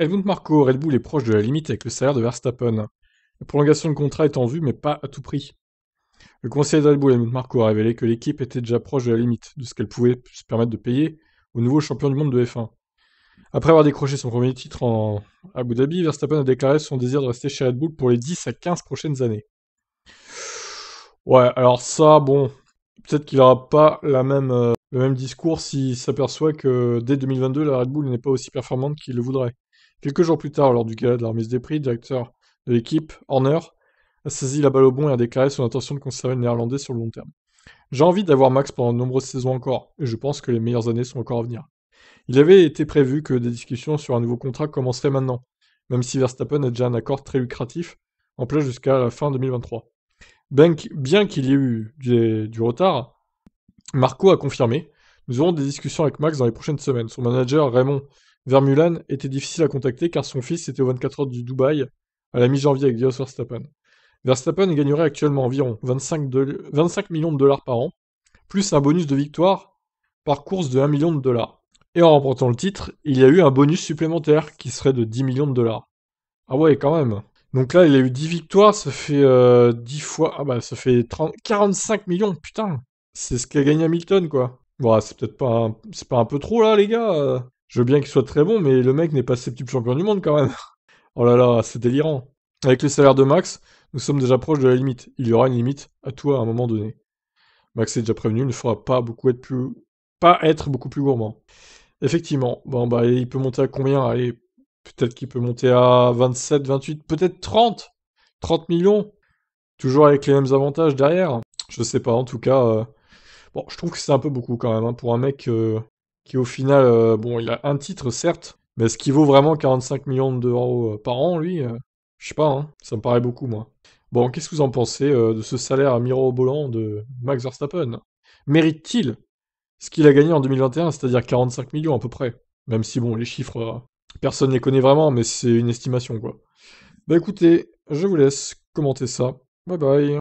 Edmund Marco, Red Bull est proche de la limite avec le salaire de Verstappen. La prolongation de contrat est en vue, mais pas à tout prix. Le conseiller de Red Bull, Edmund Marco, a révélé que l'équipe était déjà proche de la limite de ce qu'elle pouvait se permettre de payer au nouveau champion du monde de F1. Après avoir décroché son premier titre en Abu Dhabi, Verstappen a déclaré son désir de rester chez Red Bull pour les 10 à 15 prochaines années. Ouais, alors ça, bon, peut-être qu'il n'aura pas la même, euh, le même discours s'il s'aperçoit que dès 2022, la Red Bull n'est pas aussi performante qu'il le voudrait. Quelques jours plus tard, lors du gala de la remise des prix, le directeur de l'équipe, Horner, a saisi la balle au bon et a déclaré son intention de conserver le néerlandais sur le long terme. J'ai envie d'avoir Max pendant de nombreuses saisons encore, et je pense que les meilleures années sont encore à venir. Il avait été prévu que des discussions sur un nouveau contrat commenceraient maintenant, même si Verstappen a déjà un accord très lucratif en place jusqu'à la fin 2023. Bien qu'il y ait eu du retard, Marco a confirmé Nous aurons des discussions avec Max dans les prochaines semaines. Son manager Raymond Vermulan était difficile à contacter car son fils était aux 24 heures du Dubaï à la mi-janvier avec Dios Verstappen. Verstappen gagnerait actuellement environ 25, millions de dollars par an, plus un bonus de victoire par course de 1 million de dollars. Et en remportant le titre, il y a eu un bonus supplémentaire qui serait de 10 millions de dollars. Ah ouais, quand même. Donc là, il a eu 10 victoires, ça fait 10 euh, fois. Ah bah, ça fait 30... 45 millions, putain. C'est ce qu'a gagné Hamilton, quoi. Bon, ah, c'est peut-être pas, pas un peu trop là, les gars. Euh. Je veux bien qu'il soit très bon, mais le mec n'est pas septuple champion du monde quand même. oh là là, c'est délirant. Avec les salaires de Max, nous sommes déjà proches de la limite. Il y aura une limite à toi à un moment donné. Max est déjà prévenu, il ne fera pas beaucoup être plus pas être beaucoup plus gourmand. Effectivement, bon bah il peut monter à combien Allez, peut-être qu'il peut monter à 27, 28, peut-être 30 30 millions Toujours avec les mêmes avantages derrière Je sais pas, en tout cas. Euh, bon, je trouve que c'est un peu beaucoup quand même hein, pour un mec euh, qui au final, euh, bon, il a un titre certes, mais est-ce qu'il vaut vraiment 45 millions d'euros euh, par an, lui euh, Je sais pas, hein, ça me paraît beaucoup, moi. Bon, qu'est-ce que vous en pensez de ce salaire mirobolant de Max Verstappen Mérite-t-il ce qu'il a gagné en 2021, c'est-à-dire 45 millions à peu près Même si, bon, les chiffres, personne ne les connaît vraiment, mais c'est une estimation, quoi. Bah écoutez, je vous laisse commenter ça. Bye bye